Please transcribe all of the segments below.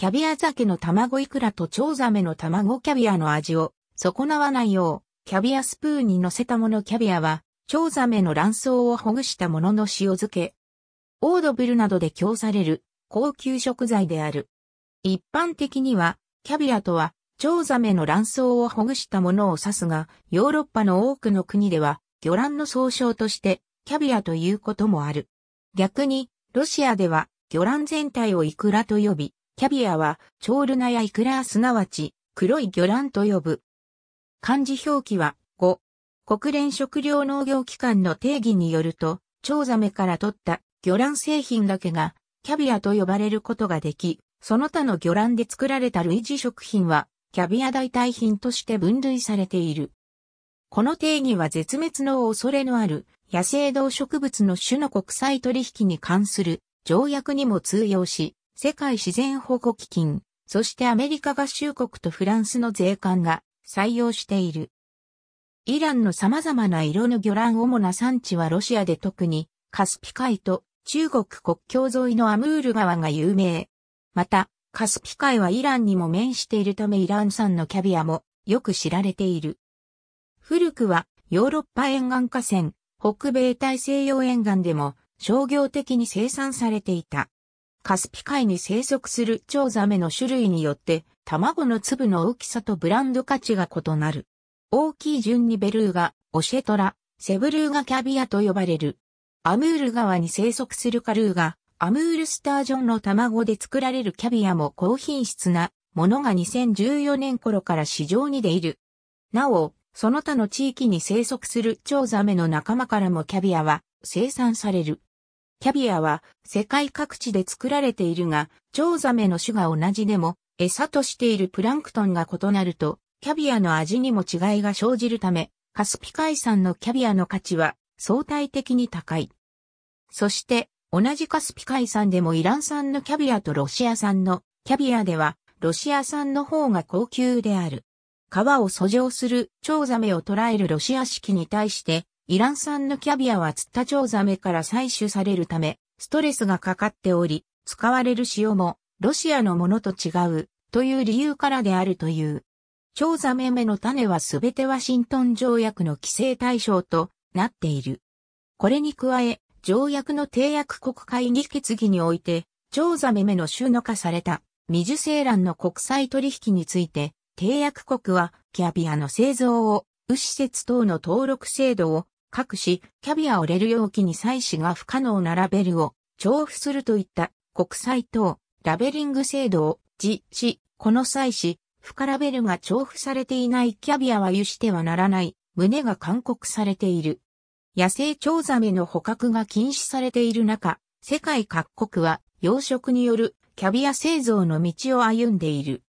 キャビア酒の卵いくらと蝶ザメの卵キャビアの味を損なわないよう、キャビアスプーンに乗せたものキャビアは、蝶ザメの卵巣をほぐしたものの塩漬け。オードブルなどで供される高級食材である。一般的には、キャビアとは、蝶ザメの卵巣をほぐしたものを指すが、ヨーロッパの多くの国では、魚卵の総称として、キャビアということもある。逆に、ロシアでは、魚卵全体をイクラと呼び、キャビアは、チョールナやイクラーすなわち、黒い魚卵と呼ぶ。漢字表記は、5。国連食糧農業機関の定義によると、チョウザメから取った魚卵製品だけが、キャビアと呼ばれることができ、その他の魚卵で作られた類似食品は、キャビア代替品として分類されている。この定義は絶滅の恐れのある野生動植物の種の国際取引に関する条約にも通用し、世界自然保護基金、そしてアメリカ合衆国とフランスの税関が採用している。イランの様々な色の魚卵主な産地はロシアで特にカスピ海と中国国境沿いのアムール川が有名。また、カスピ海はイランにも面しているためイラン産のキャビアもよく知られている。古くはヨーロッパ沿岸河川、北米大西洋沿岸でも商業的に生産されていた。カスピ海に生息するチョウザメの種類によって、卵の粒の大きさとブランド価値が異なる。大きい順にベルーガ、オシェトラ、セブルーガキャビアと呼ばれる。アムール川に生息するカルーガ、アムールスタージョンの卵で作られるキャビアも高品質なものが2014年頃から市場に出いる。なお、その他の地域に生息するチョウザメの仲間からもキャビアは生産される。キャビアは世界各地で作られているが、チョウザメの種が同じでも、餌としているプランクトンが異なると、キャビアの味にも違いが生じるため、カスピ海産のキャビアの価値は相対的に高い。そして、同じカスピ海産でもイラン産のキャビアとロシア産のキャビアでは、ロシア産の方が高級である。川を遡上するチョウザメを捕らえるロシア式に対して、イラン産のキャビアは釣ったチョウザメから採取されるため、ストレスがかかっており、使われる塩もロシアのものと違うという理由からであるという。チョウザメ目の種はすべてワシントン条約の規制対象となっている。これに加え、条約の締約国会議決議において、チョウザメ目の収納化された未受精卵の国際取引について、締約国はキャビアの製造を、ウ施設等の登録制度を各市、キャビアをレル容器に採取が不可能なラベルを調布するといった国際等ラベリング制度を実施、この際し、不可ラベルが調布されていないキャビアは輸してはならない、旨が勧告されている。野生チョウザメの捕獲が禁止されている中、世界各国は養殖によるキャビア製造の道を歩んでいる。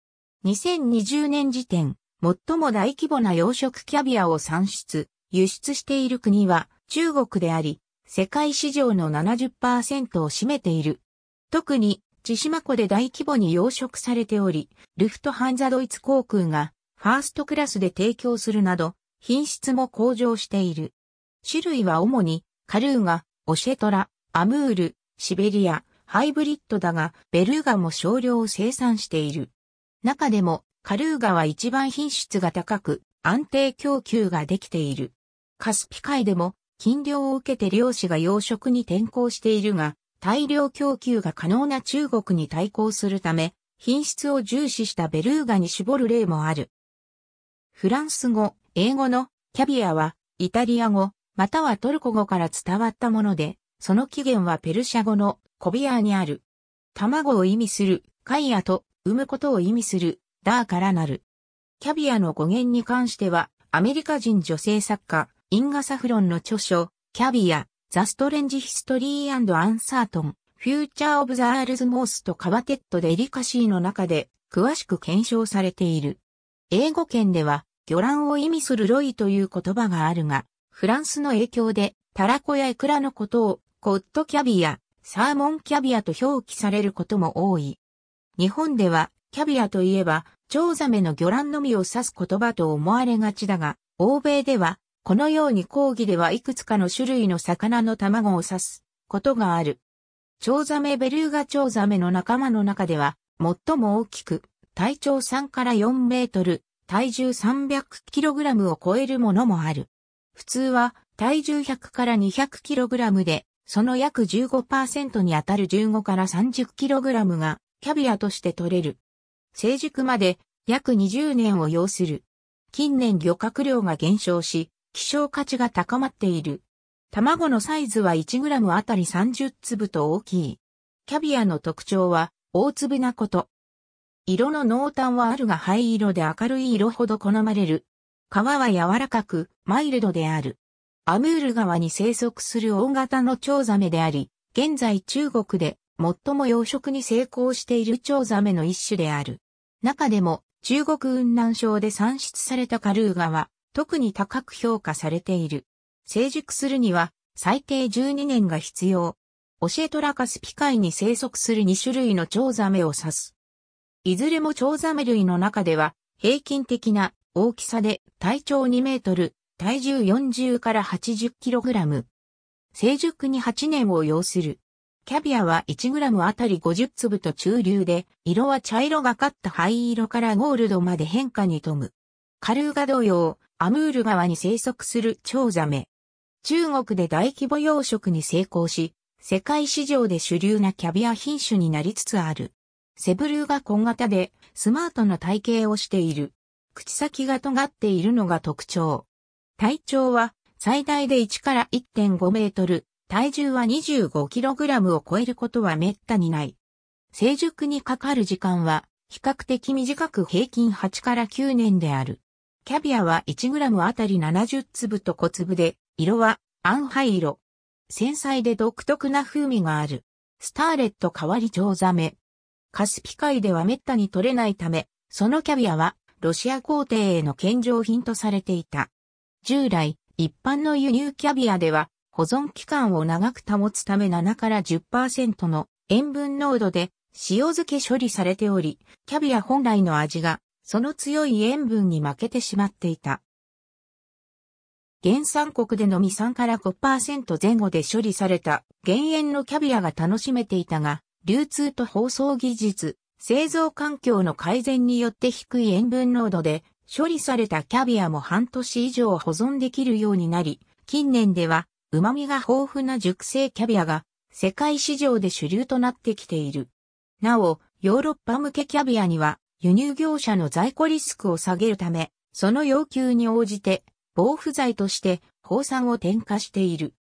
2020年時点、最も大規模な養殖キャビアを産出、輸出している国は中国であり、世界市場の70%を占めている。特に、千島湖で大規模に養殖されており、ルフトハンザドイツ航空がファーストクラスで提供するなど、品質も向上している。種類は主に、カルーガ、オシェトラ、アムール、シベリア、ハイブリッドだが、ベルーガも少量を生産している。中でも、カルーガは一番品質が高く、安定供給ができている。カスピ海でも禁漁を受けて漁師が養殖に転向しているが、大量供給が可能な中国に対抗するため、品質を重視したベルーガに絞る例もある。フランス語、英語のキャビアはイタリア語、またはトルコ語から伝わったもので、その起源はペルシャ語のコビアーにある。卵を意味するカイアと産むことを意味するダーからなる。キャビアの語源に関しては、アメリカ人女性作家、インガ・サフロンの著書、キャビア、ザ・ストレンジ・ヒストリー・アンド・アンサートン、フューチャー・オブ・ザ・アールズ・モースとカバテットでリカシーの中で詳しく検証されている。英語圏では、魚卵を意味するロイという言葉があるが、フランスの影響で、タラコやイクラのことを、コットキャビア、サーモンキャビアと表記されることも多い。日本では、キャビアといえば、チョウザメの魚卵のみを指す言葉と思われがちだが、欧米では、このように講義ではいくつかの種類の魚の卵を指すことがある。チョウザメベルーガチョウザメの仲間の中では最も大きく体長3から4メートル、体重3 0 0ラムを超えるものもある。普通は体重100から2 0 0ラムで、その約15%にあたる15から3 0ラムがキャビアとして取れる。成熟まで約20年を要する。近年漁獲量が減少し、希少価値が高まっている。卵のサイズは 1g あたり30粒と大きい。キャビアの特徴は大粒なこと。色の濃淡はあるが灰色で明るい色ほど好まれる。皮は柔らかく、マイルドである。アムール川に生息する大型のチョウザメであり、現在中国で最も養殖に成功しているチョウザメの一種である。中でも中国雲南省で産出されたカルー川、特に高く評価されている。成熟するには最低12年が必要。オシエトラカスピ海に生息する2種類のチョウザメを指す。いずれもチョウザメ類の中では平均的な大きさで体長2メートル、体重40から80キログラム。成熟に8年を要する。キャビアは1グラムあたり50粒と中流で、色は茶色がかった灰色からゴールドまで変化に富む。カルーガ同様、アムール川に生息するチョウザメ。中国で大規模養殖に成功し、世界市場で主流なキャビア品種になりつつある。セブルーが小型で、スマートな体型をしている。口先が尖っているのが特徴。体長は最大で1から1.5メートル、体重は2 5ラムを超えることは滅多にない。成熟にかかる時間は比較的短く平均8から9年である。キャビアは 1g あたり70粒と小粒で、色は暗灰色。繊細で独特な風味がある。スターレット代わりチョウザメ。カスピ海では滅多に取れないため、そのキャビアはロシア皇帝への献上品とされていた。従来、一般の輸入キャビアでは、保存期間を長く保つため7から10%の塩分濃度で塩漬け処理されており、キャビア本来の味がその強い塩分に負けてしまっていた。原産国でのみ3から5%前後で処理された減塩のキャビアが楽しめていたが、流通と包装技術、製造環境の改善によって低い塩分濃度で処理されたキャビアも半年以上保存できるようになり、近年では旨味が豊富な熟成キャビアが世界市場で主流となってきている。なお、ヨーロッパ向けキャビアには輸入業者の在庫リスクを下げるため、その要求に応じて、防腐剤として、放酸を添加している。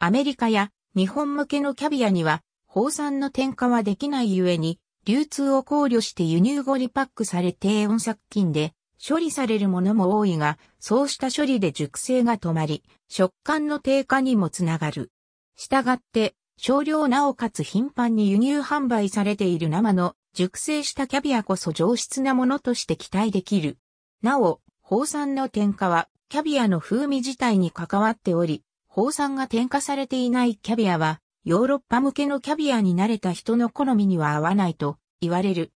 アメリカや日本向けのキャビアには、放酸の添加はできないゆえに、流通を考慮して輸入後にパックされ低温殺菌で処理されるものも多いが、そうした処理で熟成が止まり、食感の低下にもつながる。したがって、少量なおかつ頻繁に輸入販売されている生の熟成したキャビアこそ上質なものとして期待できる。なお、宝酸の添加は、キャビアの風味自体に関わっており、宝酸が添加されていないキャビアは、ヨーロッパ向けのキャビアに慣れた人の好みには合わないと言われる。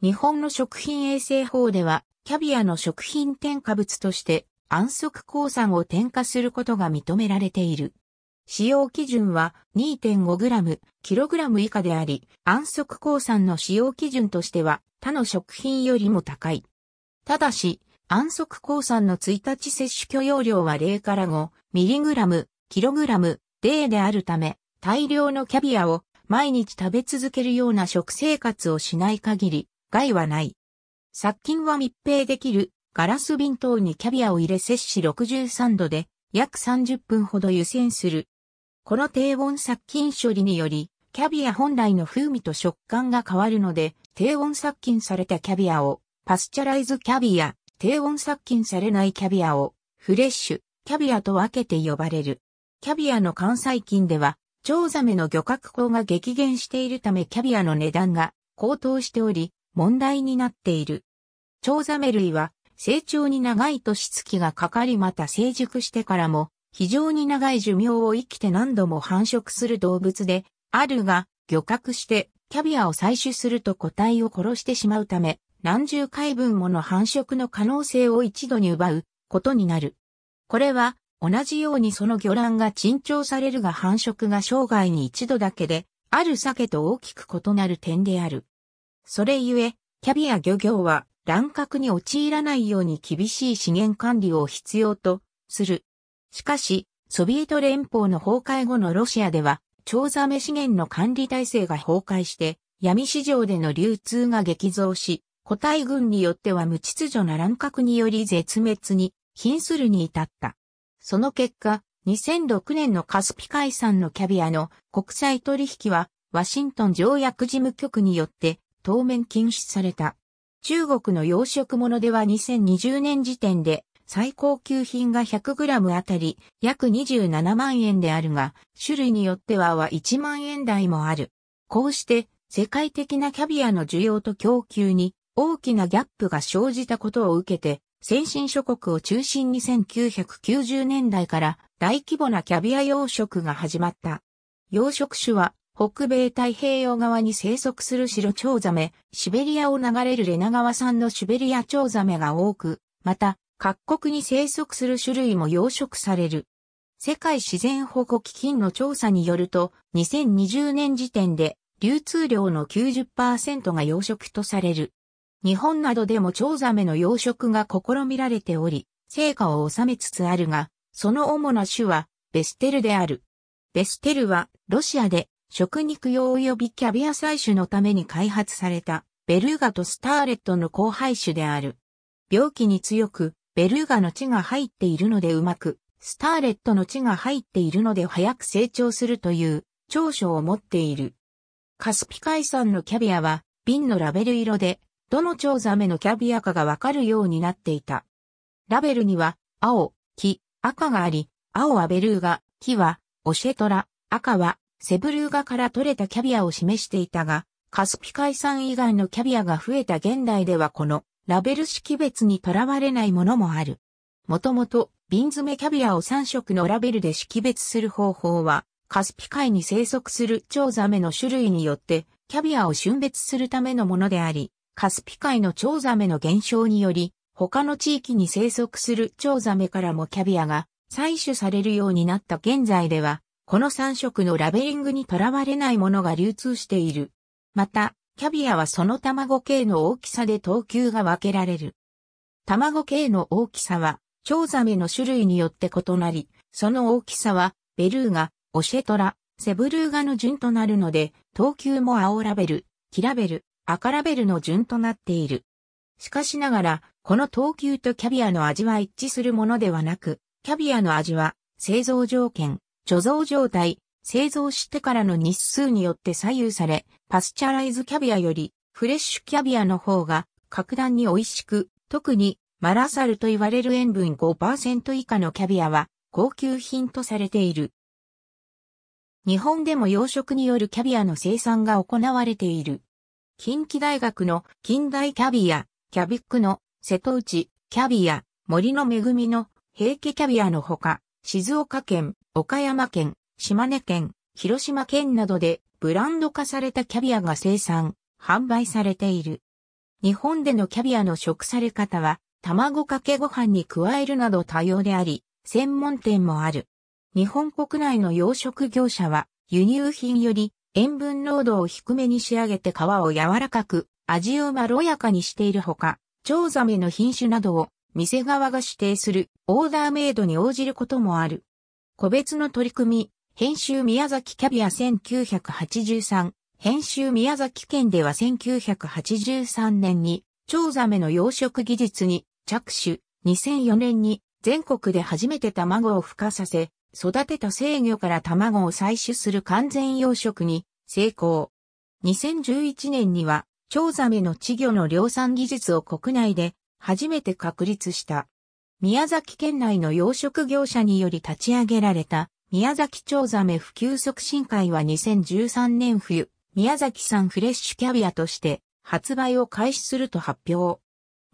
日本の食品衛生法では、キャビアの食品添加物として、安息鉱酸を添加することが認められている。使用基準は 2.5g/kg 以下であり、安息鉱産の使用基準としては他の食品よりも高い。ただし、安息鉱産の1日摂取許容量は0から 5mg/kg 0であるため、大量のキャビアを毎日食べ続けるような食生活をしない限り、害はない。殺菌は密閉できるガラス瓶等にキャビアを入れ摂取63度で約30分ほど湯煎するこの低温殺菌処理により、キャビア本来の風味と食感が変わるので、低温殺菌されたキャビアを、パスチャライズキャビア、低温殺菌されないキャビアを、フレッシュ、キャビアと分けて呼ばれる。キャビアの関細菌では、チョウザメの漁獲口が激減しているためキャビアの値段が高騰しており、問題になっている。チョウザメ類は、成長に長い年月がかかりまた成熟してからも、非常に長い寿命を生きて何度も繁殖する動物で、あるが、漁獲してキャビアを採取すると個体を殺してしまうため、何十回分もの繁殖の可能性を一度に奪うことになる。これは、同じようにその魚卵が珍重されるが繁殖が生涯に一度だけで、ある鮭と大きく異なる点である。それゆえ、キャビア漁業は乱獲に陥らないように厳しい資源管理を必要とする。しかし、ソビエト連邦の崩壊後のロシアでは、蝶ザメ資源の管理体制が崩壊して、闇市場での流通が激増し、個体群によっては無秩序な乱獲により絶滅に、瀕するに至った。その結果、2006年のカスピ海産のキャビアの国際取引は、ワシントン条約事務局によって、当面禁止された。中国の養殖物では2020年時点で最高級品が 100g あたり約27万円であるが、種類によってはは1万円台もある。こうして世界的なキャビアの需要と供給に大きなギャップが生じたことを受けて、先進諸国を中心に1990年代から大規模なキャビア養殖が始まった。養殖種は北米太平洋側に生息する白蝶ザメ、シベリアを流れるレナ川産のシベリア蝶ザメが多く、また各国に生息する種類も養殖される。世界自然保護基金の調査によると、2020年時点で流通量の90%が養殖とされる。日本などでも蝶ザメの養殖が試みられており、成果を収めつつあるが、その主な種はベステルである。ベステルはロシアで食肉用及びキャビア採取のために開発されたベルーガとスターレットの交配種である。病気に強く、ベルーガの血が入っているのでうまく、スターレットの血が入っているので早く成長するという長所を持っている。カスピ海産のキャビアは瓶のラベル色で、どの蝶ザメのキャビアかがわかるようになっていた。ラベルには、青、黄、赤があり、青はベルーガ、黄は、オシェトラ、赤は、セブルーガから取れたキャビアを示していたが、カスピ海産以外のキャビアが増えた現代ではこのラベル識別にとらわれないものもある。もともと、瓶詰めキャビアを3色のラベルで識別する方法は、カスピ海に生息する蝶ザメの種類によって、キャビアを春別するためのものであり、カスピ海の蝶ザメの減少により、他の地域に生息する蝶ザメからもキャビアが採取されるようになった現在では、この3色のラベリングにとらわれないものが流通している。また、キャビアはその卵系の大きさで等級が分けられる。卵系の大きさは、蝶ザメの種類によって異なり、その大きさは、ベルーガ、オシェトラ、セブルーガの順となるので、等級も青ラベル、キラベル、赤ラベルの順となっている。しかしながら、この等級とキャビアの味は一致するものではなく、キャビアの味は、製造条件、貯蔵状態、製造してからの日数によって左右され、パスチャライズキャビアよりフレッシュキャビアの方が格段に美味しく、特にマラサルと言われる塩分5%以下のキャビアは高級品とされている。日本でも養殖によるキャビアの生産が行われている。近畿大学の近代キャビア、キャビックの瀬戸内、キャビア、森の恵みの平家キャビアのほか、静岡県、岡山県、島根県、広島県などでブランド化されたキャビアが生産、販売されている。日本でのキャビアの食され方は、卵かけご飯に加えるなど多様であり、専門店もある。日本国内の養殖業者は、輸入品より塩分濃度を低めに仕上げて皮を柔らかく、味をまろやかにしているほか、蝶ザメの品種などを店側が指定するオーダーメイドに応じることもある。個別の取り組み、編集宮崎キャビア1983、編集宮崎県では1983年に、蝶ザメの養殖技術に着手、2004年に全国で初めて卵を孵化させ、育てた生魚から卵を採取する完全養殖に成功。2011年には、蝶ザメの稚魚の量産技術を国内で初めて確立した。宮崎県内の養殖業者により立ち上げられた宮崎蝶ザメ普及促進会は2013年冬、宮崎産フレッシュキャビアとして発売を開始すると発表。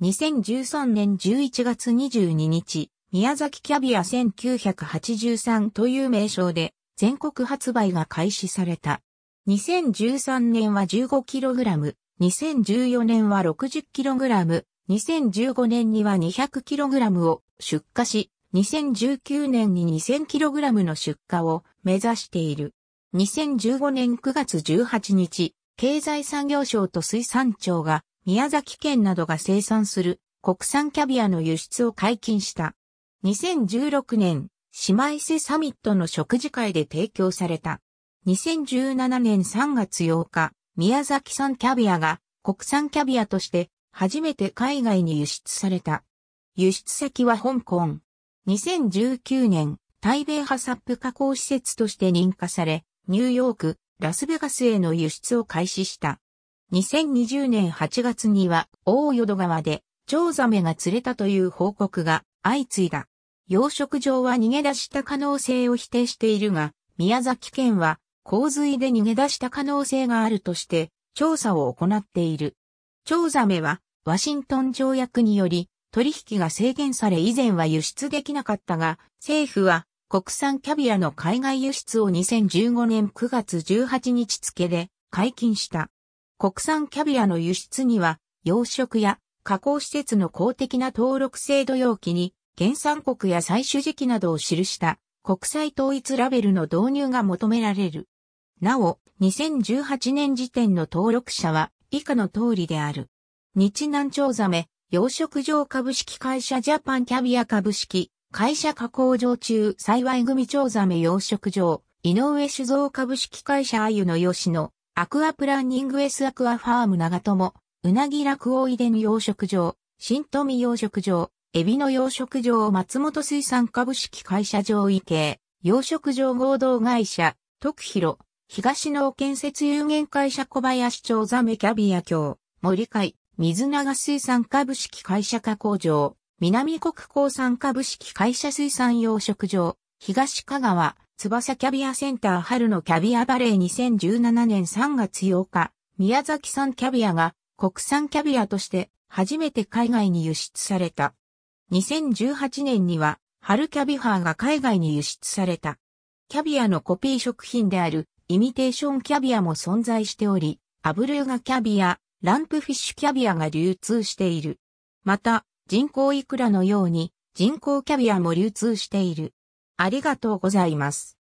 2013年11月22日、宮崎キャビア1983という名称で全国発売が開始された。2013年は 15kg、2014年は 60kg、2015年には 200kg を出荷し、2019年に 2000kg の出荷を目指している。2015年9月18日、経済産業省と水産庁が宮崎県などが生産する国産キャビアの輸出を解禁した。2016年、姉妹瀬サミットの食事会で提供された。2017年3月8日、宮崎産キャビアが国産キャビアとして初めて海外に輸出された。輸出先は香港、2019年、台米派サップ加工施設として認可され、ニューヨーク、ラスベガスへの輸出を開始した。2020年8月には、大淀川で、チョウザメが釣れたという報告が相次いだ。養殖場は逃げ出した可能性を否定しているが、宮崎県は、洪水で逃げ出した可能性があるとして、調査を行っている。チョウザメは、ワシントン条約により、取引が制限され以前は輸出できなかったが、政府は国産キャビアの海外輸出を2015年9月18日付で解禁した。国産キャビアの輸出には、養殖や加工施設の公的な登録制度容器に、原産国や採取時期などを記した国際統一ラベルの導入が求められる。なお、2018年時点の登録者は以下の通りである。日南長ザメ、養殖場株式会社ジャパンキャビア株式会社加工場中幸組長ザメ養殖場井上酒造株式会社あゆの吉野アクアプランニング S アクアファーム長友うなぎ落王遺伝養殖場新富養殖場エビの養殖場松本水産株式会社上位系養殖場合同会社徳広東の建設有限会社小林町ザメキャビア協森会水長水産株式会社加工場、南国鉱産株式会社水産養殖場、東香川、翼キャビアセンター春のキャビアバレー2017年3月8日、宮崎産キャビアが国産キャビアとして初めて海外に輸出された。2018年には春キャビハーが海外に輸出された。キャビアのコピー食品であるイミテーションキャビアも存在しており、アブルーガキャビア、ランプフィッシュキャビアが流通している。また、人工イクラのように人工キャビアも流通している。ありがとうございます。